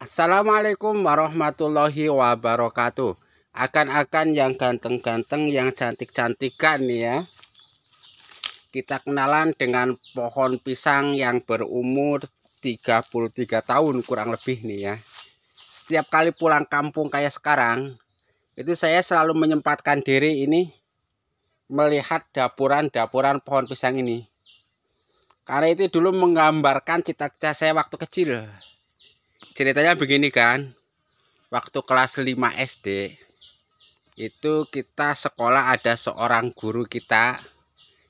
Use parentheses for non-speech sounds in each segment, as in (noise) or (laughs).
Assalamualaikum warahmatullahi wabarakatuh. Akan-akan yang ganteng-ganteng, yang cantik-cantikan ya. Kita kenalan dengan pohon pisang yang berumur 33 tahun kurang lebih nih ya. Setiap kali pulang kampung kayak sekarang, itu saya selalu menyempatkan diri ini melihat dapuran-dapuran pohon pisang ini. Karena itu dulu menggambarkan cita-cita saya waktu kecil ceritanya begini kan waktu kelas 5 SD itu kita sekolah ada seorang guru kita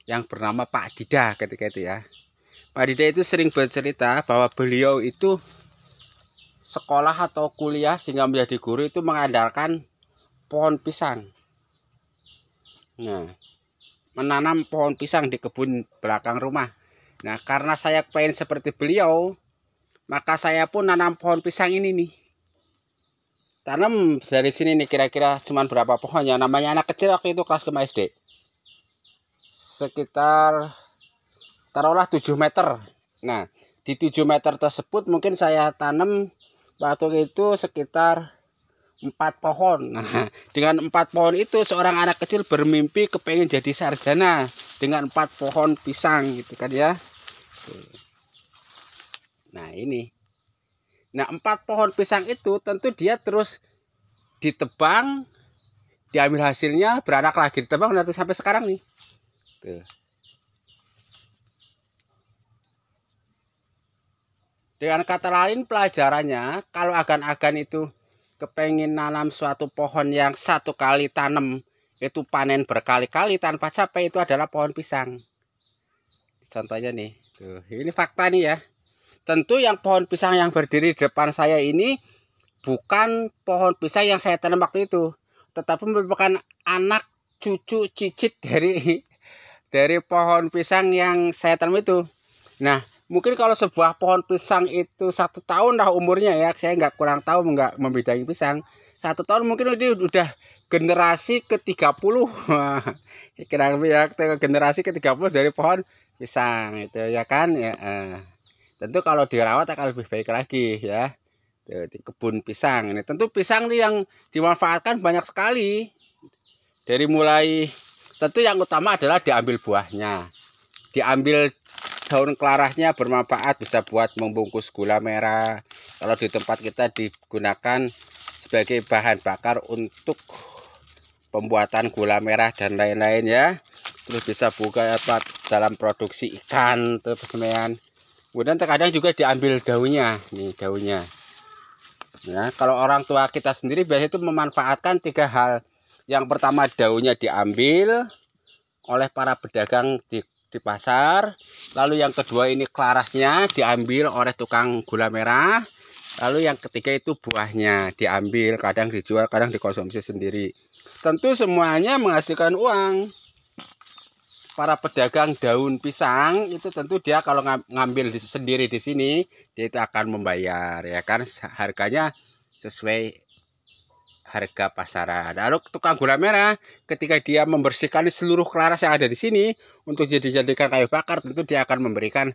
yang bernama Pak Dida ketika itu ya Pak Dida itu sering bercerita bahwa beliau itu sekolah atau kuliah sehingga menjadi guru itu mengandalkan pohon pisang. Nah, menanam pohon pisang di kebun belakang rumah. Nah, karena saya pengen seperti beliau, maka saya pun nanam pohon pisang ini nih tanam dari sini nih kira-kira cuman berapa pohonnya namanya anak kecil waktu itu kelas 5 SD sekitar taruhlah 7 meter nah di 7 meter tersebut mungkin saya tanam batu itu sekitar 4 pohon nah (laughs) dengan 4 pohon itu seorang anak kecil bermimpi kepengen jadi sarjana dengan 4 pohon pisang gitu kan ya Nah ini. Nah empat pohon pisang itu tentu dia terus ditebang, diambil hasilnya, beranak lagi ditebang nanti sampai sekarang nih. Tuh. Dengan kata lain pelajarannya, kalau agan-agan itu kepengen nanam suatu pohon yang satu kali tanam itu panen berkali-kali tanpa capek itu adalah pohon pisang. Contohnya nih, tuh ini fakta nih ya. Tentu yang pohon pisang yang berdiri di depan saya ini bukan pohon pisang yang saya tanam waktu itu, tetapi merupakan anak cucu cicit dari dari pohon pisang yang saya tanam itu. Nah, mungkin kalau sebuah pohon pisang itu satu tahun lah umurnya ya, saya nggak kurang tahu nggak membidangi pisang. Satu tahun mungkin ini udah generasi ke-30. (laughs) Kira-kira ya, generasi ke-30 dari pohon pisang itu ya kan ya. Eh tentu kalau dirawat akan lebih baik lagi ya di kebun pisang ini tentu pisang ini yang dimanfaatkan banyak sekali dari mulai tentu yang utama adalah diambil buahnya diambil daun kelarahnya bermanfaat bisa buat membungkus gula merah kalau di tempat kita digunakan sebagai bahan bakar untuk pembuatan gula merah dan lain-lain ya terus bisa buka dalam produksi ikan terus semen kemudian terkadang juga diambil daunnya nih daunnya ya kalau orang tua kita sendiri biasanya itu memanfaatkan tiga hal yang pertama daunnya diambil oleh para pedagang di, di pasar lalu yang kedua ini kelarasnya diambil oleh tukang gula merah lalu yang ketiga itu buahnya diambil kadang dijual kadang dikonsumsi sendiri tentu semuanya menghasilkan uang para pedagang daun pisang itu tentu dia kalau ngambil sendiri di sini dia itu akan membayar ya kan harganya sesuai harga pasaran. Lalu tukang gula merah ketika dia membersihkan seluruh kelaras yang ada di sini untuk dijadikan kayu bakar tentu dia akan memberikan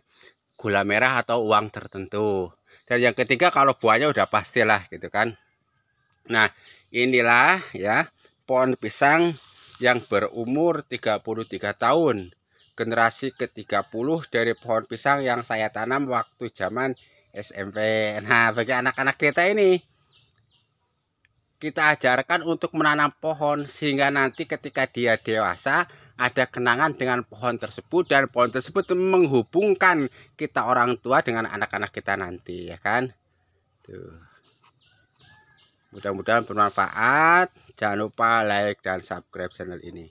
gula merah atau uang tertentu. Dan yang ketiga kalau buahnya udah pastilah gitu kan. Nah, inilah ya pohon pisang yang berumur 33 tahun, generasi ke-30 dari pohon pisang yang saya tanam waktu zaman SMP. Nah, bagi anak-anak kita ini kita ajarkan untuk menanam pohon sehingga nanti ketika dia dewasa ada kenangan dengan pohon tersebut dan pohon tersebut menghubungkan kita orang tua dengan anak-anak kita nanti ya kan. Tuh. Mudah-mudahan bermanfaat. Jangan lupa like dan subscribe channel ini.